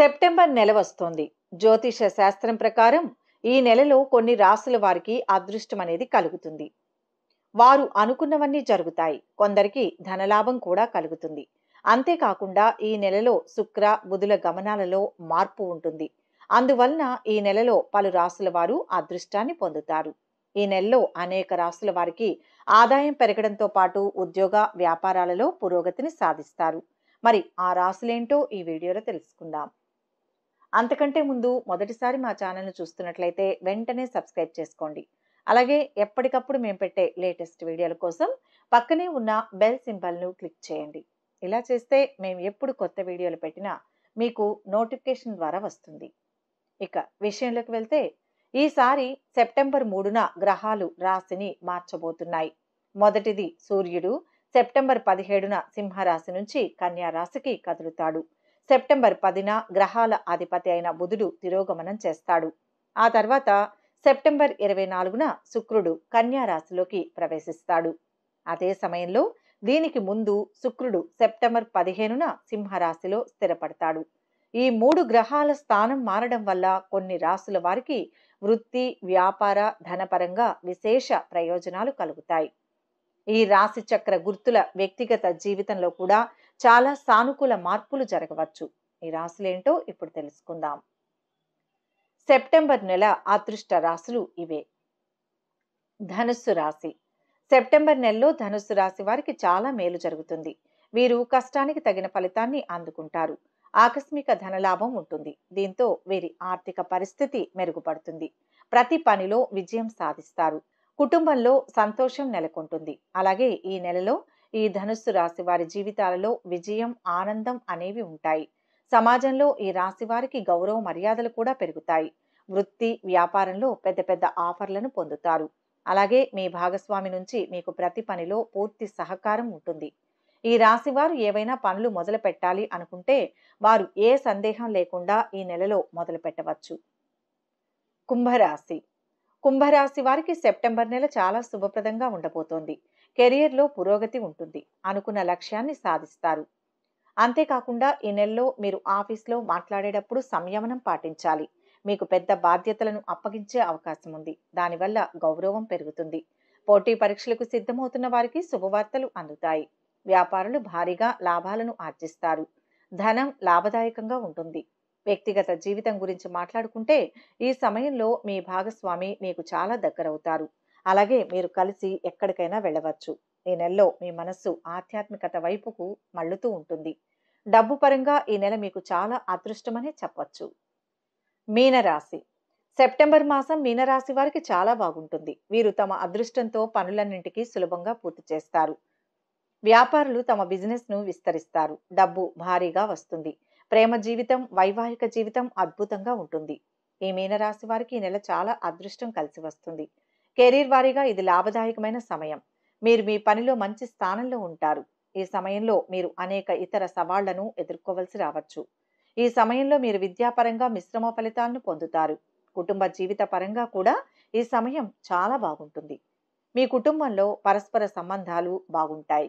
September నెల వస్తోంది జ్యోతిష శాస్త్రం ప్రకారం ఈ నెలలో కొన్ని రాసుల వారికి అదృష్టం అనేది కలుగుతుంది వారు అనుకున్నవన్నీ జరుగుతాయి కొందరికి ధనలాభం కూడా కలుగుతుంది అంతేకాకుండా ఈ నెలలో శుక్ర బుధుల గమనాలలో మార్పు ఉంటుంది అందువలన ఈ నెలలో పలు రాసుల వారు అదృష్టాన్ని పొందుతారు ఈ నెలలో అనేక రాసుల వారికి ఆదాయం పెరగడంతో పాటు ఉద్యోగ వ్యాపారాలలో పురోగతిని సాధిస్తారు మరి ఆ రాసులేంటో ఈ వీడియోలో తెలుసుకుందాం అంతకంటే ముందు మొదటిసారి మా ఛానల్ను చూస్తున్నట్లయితే వెంటనే సబ్స్క్రైబ్ చేసుకోండి అలాగే ఎప్పటికప్పుడు మేము పెట్టే లేటెస్ట్ వీడియోల కోసం పక్కనే ఉన్న బెల్ సింబల్ను క్లిక్ చేయండి ఇలా చేస్తే మేము ఎప్పుడు కొత్త వీడియోలు పెట్టినా మీకు నోటిఫికేషన్ ద్వారా వస్తుంది ఇక విషయంలోకి వెళ్తే ఈసారి సెప్టెంబర్ మూడున గ్రహాలు రాశిని మార్చబోతున్నాయి మొదటిది సూర్యుడు సెప్టెంబర్ పదిహేడున సింహరాశి నుంచి కన్యా రాశికి కదులుతాడు సెప్టెంబర్ పదిన గ్రహాల అధిపతి అయిన బుధుడు తిరోగమనం చేస్తాడు ఆ తర్వాత సెప్టెంబర్ ఇరవై నాలుగున శుక్రుడు రాశిలోకి ప్రవేశిస్తాడు అదే సమయంలో దీనికి ముందు శుక్రుడు సెప్టెంబర్ పదిహేనున సింహరాశిలో స్థిరపడతాడు ఈ మూడు గ్రహాల స్థానం మారడం వల్ల కొన్ని రాశుల వారికి వృత్తి వ్యాపార ధనపరంగా విశేష ప్రయోజనాలు కలుగుతాయి ఈ రాశి చక్ర గుర్తుల వ్యక్తిగత జీవితంలో కూడా చాలా సానుకూల మార్పులు జరగవచ్చు ఈ రాశులేంటో ఇప్పుడు తెలుసుకుందాం సెప్టెంబర్ నెల అదృష్ట రాశులు ఇవే ధనుస్సు రాశి సెప్టెంబర్ నెలలో ధనుస్సు రాశి వారికి చాలా మేలు జరుగుతుంది వీరు కష్టానికి తగిన ఫలితాన్ని అందుకుంటారు ఆకస్మిక ధనలాభం ఉంటుంది దీంతో వీరి ఆర్థిక పరిస్థితి మెరుగుపడుతుంది ప్రతి పనిలో విజయం సాధిస్తారు కుటుంబంలో సంతోషం నెలకొంటుంది అలాగే ఈ నెలలో ఈ ధనుస్సు రాశి వారి జీవితాలలో విజయం ఆనందం అనేవి ఉంటాయి సమాజంలో ఈ రాశి వారికి గౌరవ మర్యాదలు కూడా పెరుగుతాయి వృత్తి వ్యాపారంలో పెద్ద పెద్ద ఆఫర్లను పొందుతారు అలాగే మీ భాగస్వామి నుంచి మీకు ప్రతి పనిలో పూర్తి సహకారం ఉంటుంది ఈ రాశి వారు ఏవైనా పనులు మొదలు పెట్టాలి అనుకుంటే వారు ఏ సందేహం లేకుండా ఈ నెలలో మొదలు పెట్టవచ్చు కుంభరాశి కుంభరాశి వారికి సెప్టెంబర్ నెల చాలా శుభప్రదంగా ఉండబోతోంది కెరియర్లో పురోగతి ఉంటుంది అనుకున్న లక్ష్యాన్ని సాధిస్తారు అంతేకాకుండా ఈ నెలలో మీరు ఆఫీస్లో మాట్లాడేటప్పుడు సంయమనం పాటించాలి మీకు పెద్ద బాధ్యతలను అప్పగించే అవకాశం ఉంది దానివల్ల గౌరవం పెరుగుతుంది పోటీ పరీక్షలకు సిద్ధమవుతున్న వారికి శుభవార్తలు అందుతాయి వ్యాపారులు భారీగా లాభాలను ఆర్జిస్తారు ధనం లాభదాయకంగా ఉంటుంది వ్యక్తిగత జీవితం గురించి మాట్లాడుకుంటే ఈ సమయంలో మీ భాగస్వామి మీకు చాలా దగ్గరవుతారు అలాగే మీరు కలిసి ఎక్కడికైనా వెళ్ళవచ్చు ఈ నెలలో మీ మనస్సు ఆధ్యాత్మికత వైపుకు మళ్ళుతూ ఉంటుంది డబ్బు పరంగా ఈ నెల మీకు చాలా అదృష్టమనే చెప్పచ్చు మీనరాశి సెప్టెంబర్ మాసం మీనరాశి వారికి చాలా బాగుంటుంది వీరు తమ అదృష్టంతో పనులన్నింటికీ సులభంగా పూర్తి చేస్తారు వ్యాపారులు తమ బిజినెస్ను విస్తరిస్తారు డబ్బు భారీగా వస్తుంది ప్రేమ జీవితం వైవాహిక జీవితం అద్భుతంగా ఉంటుంది ఈ మీనరాశి వారికి ఈ నెల చాలా అదృష్టం కలిసి వస్తుంది కెరీర్ వారీగా ఇది లాభదాయకమైన సమయం మీరు మీ పనిలో మంచి స్థానంలో ఉంటారు ఈ సమయంలో మీరు అనేక ఇతర సవాళ్లను ఎదుర్కోవలసి రావచ్చు ఈ సమయంలో మీరు విద్యాపరంగా మిశ్రమ ఫలితాలను పొందుతారు కుటుంబ జీవిత పరంగా కూడా ఈ సమయం చాలా బాగుంటుంది మీ కుటుంబంలో పరస్పర సంబంధాలు బాగుంటాయి